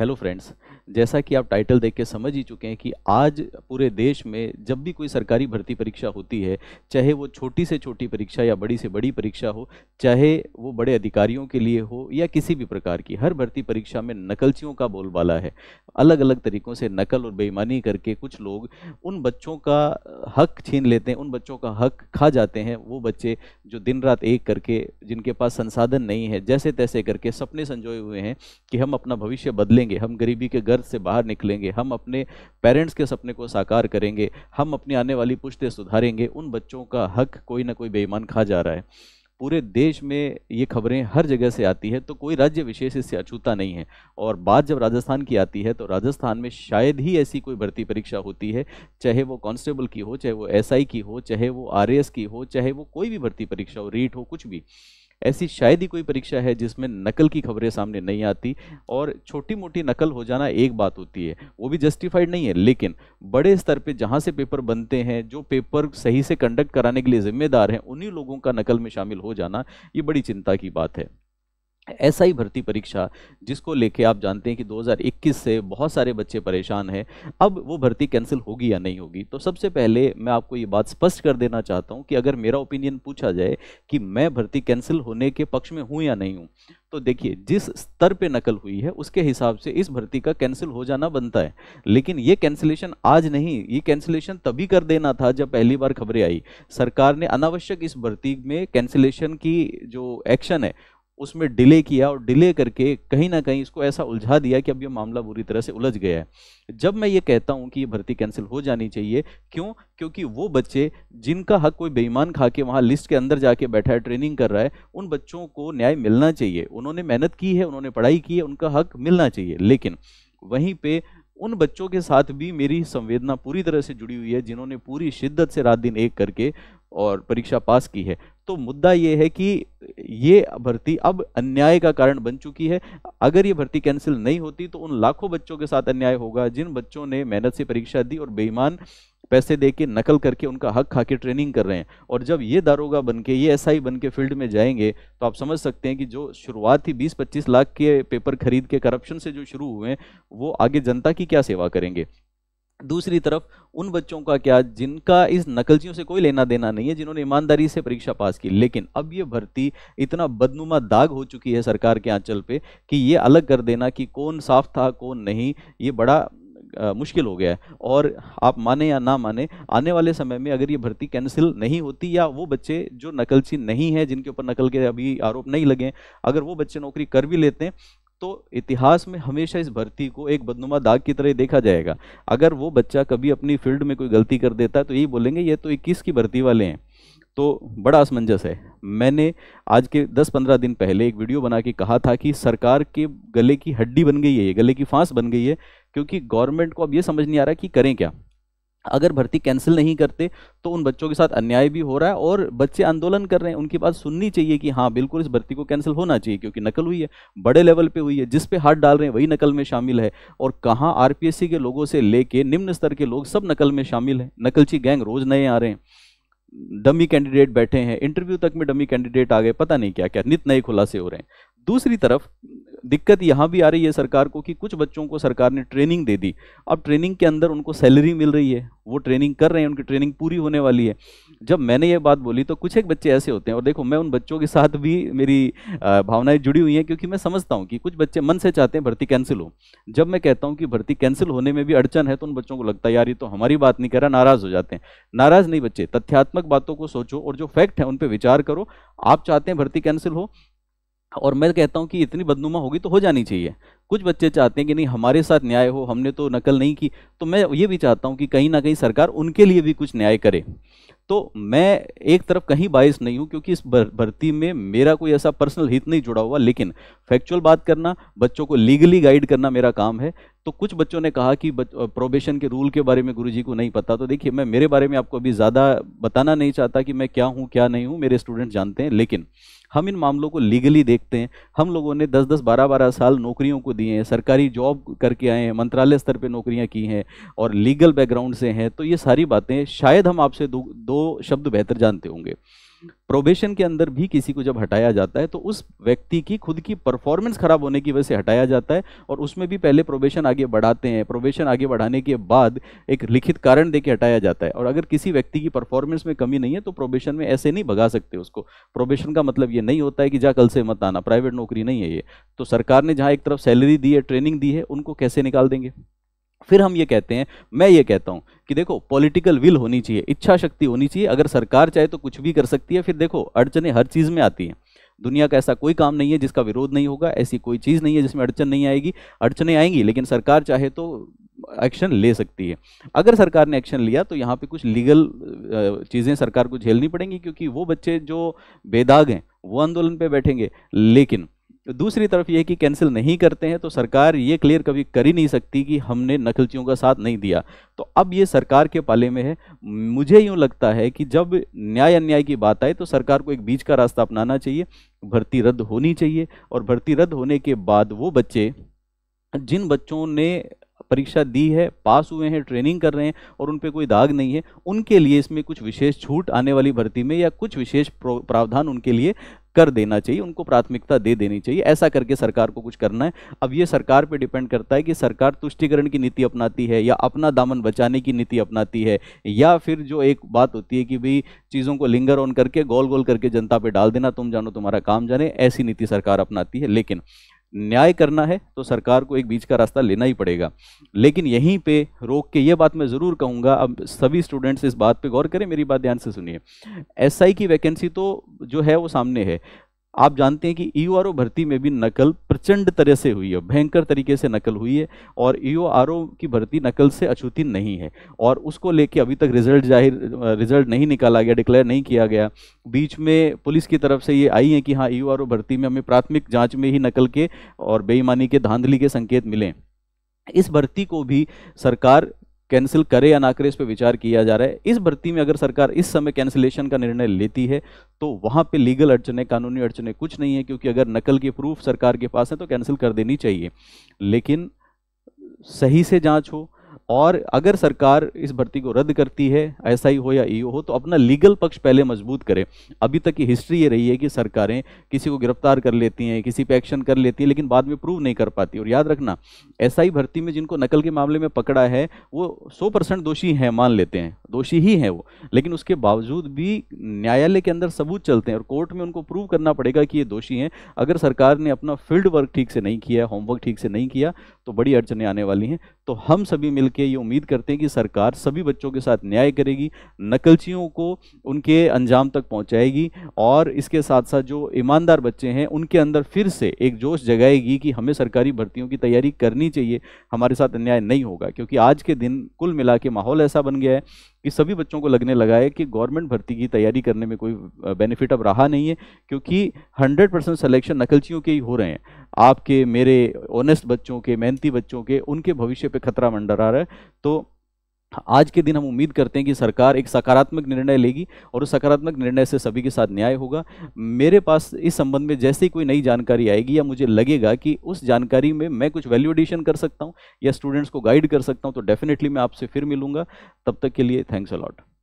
hello friends जैसा कि आप टाइटल देख के समझ ही चुके हैं कि आज पूरे देश में जब भी कोई सरकारी भर्ती परीक्षा होती है चाहे वो छोटी से छोटी परीक्षा या बड़ी से बड़ी परीक्षा हो चाहे वो बड़े अधिकारियों के लिए हो या किसी भी प्रकार की हर भर्ती परीक्षा में नकलचियों का बोलबाला है अलग अलग तरीक़ों से नकल और बेईमानी करके कुछ लोग उन बच्चों का हक छीन लेते हैं उन बच्चों का हक खा जाते हैं वो बच्चे जो दिन रात एक करके जिनके पास संसाधन नहीं है जैसे तैसे करके सपने संजोए हुए हैं कि हम अपना भविष्य बदलेंगे निकलेंगे हम गरीबी के गर्द से बाहर निकलेंगे हम अपने पेरेंट्स के सपने को साकार करेंगे हम अपनी आने वाली पुश्तें सुधारेंगे उन बच्चों का हक कोई ना कोई बेईमान खा जा रहा है पूरे देश में ये खबरें हर जगह से आती है तो कोई राज्य विशेष इससे अछूता नहीं है और बात जब राजस्थान की आती है तो राजस्थान में शायद ही ऐसी कोई भर्ती परीक्षा होती है चाहे वो कांस्टेबल की हो चाहे वो एसआई की हो चाहे वो आरएएस की हो चाहे वो कोई भी भर्ती परीक्षा हो रीट हो कुछ भी ऐसी शायद ही कोई परीक्षा है जिसमें नकल की खबरें सामने नहीं आती और छोटी मोटी नकल हो जाना एक बात होती है वो भी जस्टिफाइड नहीं है लेकिन बड़े स्तर पे जहाँ से पेपर बनते हैं जो पेपर सही से कंडक्ट कराने के लिए जिम्मेदार हैं उन्हीं लोगों का नकल में शामिल हो जाना ये बड़ी चिंता की बात है ऐसा ही भर्ती परीक्षा जिसको लेके आप जानते हैं कि 2021 से बहुत सारे बच्चे परेशान हैं अब वो भर्ती कैंसिल होगी या नहीं होगी तो सबसे पहले मैं आपको ये बात स्पष्ट कर देना चाहता हूँ कि अगर मेरा ओपिनियन पूछा जाए कि मैं भर्ती कैंसिल होने के पक्ष में हूँ या नहीं हूँ तो देखिए जिस स्तर पे नकल हुई है उसके हिसाब से इस भर्ती का कैंसिल हो जाना बनता है लेकिन ये कैंसिलेशन आज नहीं ये कैंसिलेशन तभी कर देना था जब पहली बार खबरें आई सरकार ने अनावश्यक इस भर्ती में कैंसिलेशन की जो एक्शन है उसमें डिले किया और डिले करके कहीं ना कहीं इसको ऐसा उलझा दिया कि अब ये मामला बुरी तरह से उलझ गया है जब मैं ये कहता हूँ कि ये भर्ती कैंसिल हो जानी चाहिए क्यों क्योंकि वो बच्चे जिनका हक कोई बेईमान खा के वहाँ लिस्ट के अंदर जाके बैठा है ट्रेनिंग कर रहा है उन बच्चों को न्याय मिलना चाहिए उन्होंने मेहनत की है उन्होंने पढ़ाई की है उनका हक मिलना चाहिए लेकिन वहीं पर उन बच्चों के साथ भी मेरी संवेदना पूरी तरह से जुड़ी हुई है जिन्होंने पूरी शिद्दत से रात दिन एक करके और परीक्षा पास की है तो मुद्दा ये है कि ये भर्ती अब अन्याय का कारण बन चुकी है अगर ये भर्ती कैंसिल नहीं होती तो उन लाखों बच्चों के साथ अन्याय होगा जिन बच्चों ने मेहनत से परीक्षा दी और बेईमान पैसे दे के नकल करके उनका हक खा के ट्रेनिंग कर रहे हैं और जब ये दारोगा बन के ये एसआई बन के फील्ड में जाएंगे तो आप समझ सकते हैं कि जो शुरुआत ही 20-25 लाख के पेपर खरीद के करप्शन से जो शुरू हुए हैं वो आगे जनता की क्या सेवा करेंगे दूसरी तरफ उन बच्चों का क्या जिनका इस नकलचियों से कोई लेना देना नहीं है जिन्होंने ईमानदारी से परीक्षा पास की लेकिन अब ये भर्ती इतना बदनुमा दाग हो चुकी है सरकार के आंचल पे कि ये अलग कर देना कि कौन साफ था कौन नहीं ये बड़ा आ, मुश्किल हो गया है और आप माने या ना माने आने वाले समय में अगर ये भर्ती कैंसिल नहीं होती या वो बच्चे जो नकलची नहीं है जिनके ऊपर नकल के अभी आरोप नहीं लगे अगर वो बच्चे नौकरी कर भी लेते हैं तो इतिहास में हमेशा इस भर्ती को एक बदनुमा दाग की तरह देखा जाएगा अगर वो बच्चा कभी अपनी फील्ड में कोई गलती कर देता है तो यही बोलेंगे ये तो इक्कीस की भर्ती वाले हैं तो बड़ा असमंजस है मैंने आज के 10-15 दिन पहले एक वीडियो बना के कहा था कि सरकार के गले की हड्डी बन गई है गले की फांस बन गई है क्योंकि गवर्नमेंट को अब ये समझ नहीं आ रहा कि करें क्या अगर भर्ती कैंसिल नहीं करते तो उन बच्चों के साथ अन्याय भी हो रहा है और बच्चे आंदोलन कर रहे हैं उनकी बात सुननी चाहिए कि हाँ बिल्कुल इस भर्ती को कैंसिल होना चाहिए क्योंकि नकल हुई है बड़े लेवल पे हुई है जिस पे हाथ डाल रहे हैं वही नकल में शामिल है और कहाँ आरपीएससी के लोगों से लेके निम्न स्तर के लोग सब नकल में शामिल हैं नकलची गैंग रोज नए आ रहे हैं डमी कैंडिडेट बैठे हैं इंटरव्यू तक में डमी कैंडिडेट आ गए पता नहीं क्या क्या नित नए खुलासे हो रहे हैं दूसरी तरफ दिक्कत यहाँ भी आ रही है सरकार को कि कुछ बच्चों को सरकार ने ट्रेनिंग दे दी अब ट्रेनिंग के अंदर उनको सैलरी मिल रही है वो ट्रेनिंग कर रहे हैं उनकी ट्रेनिंग पूरी होने वाली है जब मैंने ये बात बोली तो कुछ एक बच्चे ऐसे होते हैं और देखो मैं उन बच्चों के साथ भी मेरी भावनाएं जुड़ी हुई हैं क्योंकि मैं समझता हूँ कि कुछ बच्चे मन से चाहते हैं भर्ती कैंसिल हो जब मैं कहता हूँ कि भर्ती कैंसिल होने में भी अड़चन है तो उन बच्चों को लगता है यार ये तो हमारी बात नहीं कर रहा नाराज़ हो जाते हैं नाराज़ नहीं बच्चे तथ्यात्मक बातों को सोचो और जो फैक्ट है उन पर विचार करो आप चाहते हैं भर्ती कैंसिल हो और मैं कहता हूँ कि इतनी बदनुमा होगी तो हो जानी चाहिए कुछ बच्चे चाहते हैं कि नहीं हमारे साथ न्याय हो हमने तो नकल नहीं की तो मैं ये भी चाहता हूँ कि कहीं ना कहीं सरकार उनके लिए भी कुछ न्याय करे तो मैं एक तरफ कहीं बायस नहीं हूँ क्योंकि इस भर्ती में मेरा कोई ऐसा पर्सनल हित नहीं जुड़ा हुआ लेकिन फैक्चुअल बात करना बच्चों को लीगली गाइड करना मेरा काम है तो कुछ बच्चों ने कहा कि प्रोबेशन के रूल के बारे में गुरुजी को नहीं पता तो देखिए मैं मेरे बारे में आपको अभी ज़्यादा बताना नहीं चाहता कि मैं क्या हूँ क्या नहीं हूँ मेरे स्टूडेंट जानते हैं लेकिन हम इन मामलों को लीगली देखते हैं हम लोगों ने 10-10, 12-12 साल नौकरियों को दिए हैं सरकारी जॉब करके आए हैं मंत्रालय स्तर पे नौकरियां की हैं और लीगल बैकग्राउंड से हैं तो ये सारी बातें शायद हम आपसे दो, दो शब्द बेहतर जानते होंगे प्रोबेशन के अंदर भी किसी को जब हटाया जाता है तो उस व्यक्ति की खुद की परफॉर्मेंस खराब होने की वजह से हटाया जाता है और उसमें भी पहले प्रोबेशन आगे बढ़ाते हैं प्रोबेशन आगे बढ़ाने के बाद एक लिखित कारण देके हटाया जाता है और अगर किसी व्यक्ति की परफॉर्मेंस में कमी नहीं है तो प्रोबेशन में ऐसे नहीं भगा सकते उसको प्रोबेशन का मतलब ये नहीं होता है कि जा कल से मत आना प्राइवेट नौकरी नहीं है ये तो सरकार ने जहाँ एक तरफ सैलरी दी है ट्रेनिंग दी है उनको कैसे निकाल देंगे फिर हम ये कहते हैं मैं ये कहता हूँ कि देखो पॉलिटिकल विल होनी चाहिए इच्छा शक्ति होनी चाहिए अगर सरकार चाहे तो कुछ भी कर सकती है फिर देखो अड़चने हर चीज़ में आती हैं दुनिया का ऐसा कोई काम नहीं है जिसका विरोध नहीं होगा ऐसी कोई चीज़ नहीं है जिसमें अड़चन नहीं आएगी अड़चने आएंगी लेकिन सरकार चाहे तो एक्शन ले सकती है अगर सरकार ने एक्शन लिया तो यहाँ पे कुछ लीगल चीज़ें सरकार को झेलनी पड़ेंगी क्योंकि वो बच्चे जो बेदाग हैं वो आंदोलन पे बैठेंगे लेकिन दूसरी तरफ यह कि कैंसिल नहीं करते हैं तो सरकार ये क्लियर कभी कर ही नहीं सकती कि हमने नकलचियों का साथ नहीं दिया तो अब ये सरकार के पाले में है मुझे यूँ लगता है कि जब न्याय अन्याय की बात आए तो सरकार को एक बीच का रास्ता अपनाना चाहिए भर्ती रद्द होनी चाहिए और भर्ती रद्द होने के बाद वो बच्चे जिन बच्चों ने परीक्षा दी है पास हुए हैं ट्रेनिंग कर रहे हैं और उन पर कोई दाग नहीं है उनके लिए इसमें कुछ विशेष छूट आने वाली भर्ती में या कुछ विशेष प्रावधान उनके लिए कर देना चाहिए उनको प्राथमिकता दे देनी चाहिए ऐसा करके सरकार को कुछ करना है अब ये सरकार पे डिपेंड करता है कि सरकार तुष्टिकरण की नीति अपनाती है या अपना दामन बचाने की नीति अपनाती है या फिर जो एक बात होती है कि भाई चीज़ों को लिंगर ऑन करके गोल गोल करके जनता पे डाल देना तुम जानो तुम्हारा काम जाने ऐसी नीति सरकार अपनाती है लेकिन न्याय करना है तो सरकार को एक बीच का रास्ता लेना ही पड़ेगा लेकिन यहीं पे रोक के ये बात मैं ज़रूर कहूँगा अब सभी स्टूडेंट्स इस बात पे गौर करें मेरी बात ध्यान से सुनिए एसआई की वैकेंसी तो जो है वो सामने है आप जानते हैं कि ई e भर्ती में भी नकल प्रचंड तरह से हुई है भयंकर तरीके से नकल हुई है और ई e की भर्ती नकल से अछूती नहीं है और उसको लेके अभी तक रिजल्ट जाहिर रिजल्ट नहीं निकाला गया डिक्लेयर नहीं किया गया बीच में पुलिस की तरफ से ये आई है कि हाँ ई e भर्ती में हमें प्राथमिक जाँच में ही नकल के और बेईमानी के धांधली के संकेत मिले इस भर्ती को भी सरकार कैंसिल करे या ना करे इस पर विचार किया जा रहा है इस भर्ती में अगर सरकार इस समय कैंसिलेशन का निर्णय लेती है तो वहाँ पे लीगल अड़चने कानूनी अड़चने कुछ नहीं है क्योंकि अगर नकल के प्रूफ सरकार के पास है तो कैंसिल कर देनी चाहिए लेकिन सही से जांच हो और अगर सरकार इस भर्ती को रद्द करती है ऐसा ही हो या ईओ हो तो अपना लीगल पक्ष पहले मजबूत करे अभी तक की हिस्ट्री ये रही है कि सरकारें किसी को गिरफ्तार कर लेती हैं किसी पर एक्शन कर लेती हैं लेकिन बाद में प्रूव नहीं कर पाती और याद रखना ऐसा आई भर्ती में जिनको नकल के मामले में पकड़ा है वो सौ परसेंट दोषी हैं मान लेते हैं दोषी ही हैं वो लेकिन उसके बावजूद भी न्यायालय के अंदर सबूत चलते हैं और कोर्ट में उनको प्रूव करना पड़ेगा कि ये दोषी हैं अगर सरकार ने अपना फील्ड वर्क ठीक से नहीं किया होमवर्क ठीक से नहीं किया तो बड़ी अड़चने आने वाली हैं तो हम सभी मिलकर के ये उम्मीद करते हैं कि सरकार सभी बच्चों के साथ न्याय करेगी नकलचियों को उनके अंजाम तक पहुंचाएगी और इसके साथ साथ जो ईमानदार बच्चे हैं उनके अंदर फिर से एक जोश जगाएगी कि हमें सरकारी भर्तियों की तैयारी करनी चाहिए हमारे साथ अन्याय नहीं होगा क्योंकि आज के दिन कुल मिला के माहौल ऐसा बन गया है कि सभी बच्चों को लगने लगा है कि गवर्नमेंट भर्ती की तैयारी करने में कोई बेनिफिट अब रहा नहीं है क्योंकि 100 परसेंट सलेक्शन नकलचियों के ही हो रहे हैं आपके मेरे ऑनेस्ट बच्चों के मेहनती बच्चों के उनके भविष्य पे खतरा मंडरा रहा है है तो आज के दिन हम उम्मीद करते हैं कि सरकार एक सकारात्मक निर्णय लेगी और उस सकारात्मक निर्णय से सभी के साथ न्याय होगा मेरे पास इस संबंध में जैसे ही कोई नई जानकारी आएगी या मुझे लगेगा कि उस जानकारी में मैं कुछ वैल्यूडेशन कर सकता हूं या स्टूडेंट्स को गाइड कर सकता हूं तो डेफिनेटली मैं आपसे फिर मिलूंगा तब तक के लिए थैंक्स अलॉट